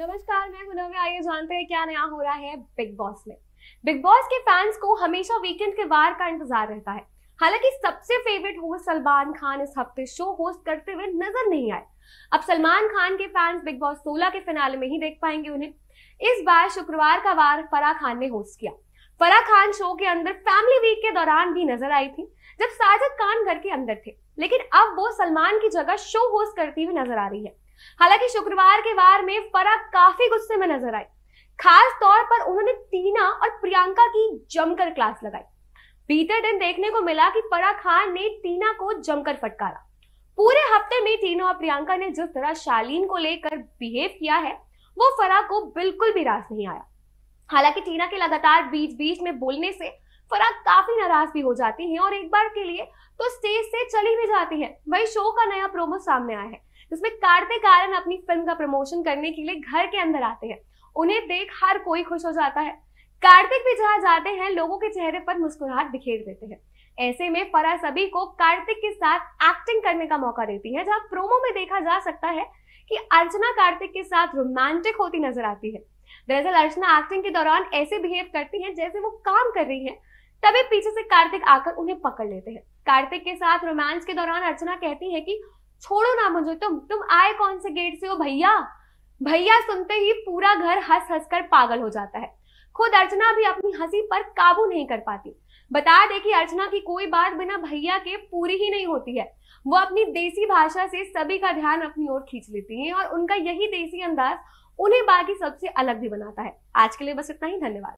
नमस्कार मैं हूं में आइए जानते हैं क्या नया हो रहा है बिग बॉस में बिग बॉस के फैंस को हमेशा वीकेंड के वार का इंतजार रहता है हालांकि सबसे फेवरेट होस्ट सलमान खान इस हफ्ते शो होस्ट करते हुए नजर नहीं आए अब सलमान खान के फैंस बिग बॉस 16 के फिनाले में ही देख पाएंगे उन्हें इस बार शुक्रवार का वार फराह खान ने होस्ट किया फराह खान शो के अंदर फैमिली वीक के दौरान भी नजर आई थी जब साजिद खान घर के अंदर थे लेकिन अब वो सलमान की जगह शो होस्ट करती हुई नजर आ रही है हालांकि शुक्रवार के वार में फराग काफी गुस्से में नजर आई खास तौर पर उन्होंने टीना और प्रियंका की जमकर क्लास लगाई बीते दिन देखने को मिला कि परा खान ने टीना को जमकर फटकारा पूरे हफ्ते में टीना और प्रियंका ने जिस तरह शालीन को लेकर बिहेव किया है वो फरा को बिल्कुल भी रास नहीं आया हालांकि टीना के लगातार बीच बीच में बोलने से फरा काफी नाराज भी हो जाती हैं और एक बार के लिए तो स्टेज से चली भी जाती है वही शो का नया प्रोमो सामने आया है जिसमें कार्तिक आर्यन अपनी फिल्म का प्रमोशन करने के लिए घर के अंदर आते हैं उन्हें देख हर कोई खुश हो जाता है कार्तिक भी जहां जाते हैं लोगों के चेहरे पर मुस्कुराहट बिखेर देते हैं ऐसे में फरा सभी को कार्तिक के साथ एक्टिंग करने का मौका देती है जहाँ प्रोमो में देखा जा सकता है कि अर्चना कार्तिक के साथ रोमांटिक होती नजर आती है दरअसल अर्चना एक्टिंग के दौरान ऐसे बिहेव करती है जैसे वो काम कर रही है तभी पीछे से कार्तिक आकर उन्हें पकड़ लेते हैं कार्तिक के साथ रोमांस के दौरान अर्चना कहती है कि छोड़ो ना मुझे तुम तुम आए कौन से गेट से हो भैया भैया सुनते ही पूरा घर हंस हंस कर पागल हो जाता है खुद अर्चना भी अपनी हंसी पर काबू नहीं कर पाती बता दे कि अर्चना की कोई बात बिना भैया के पूरी ही नहीं होती है वो अपनी देसी भाषा से सभी का ध्यान अपनी ओर खींच लेती है और उनका यही देसी अंदाज उन्हें बाकी सबसे अलग भी बनाता है आज के लिए बस इतना ही धन्यवाद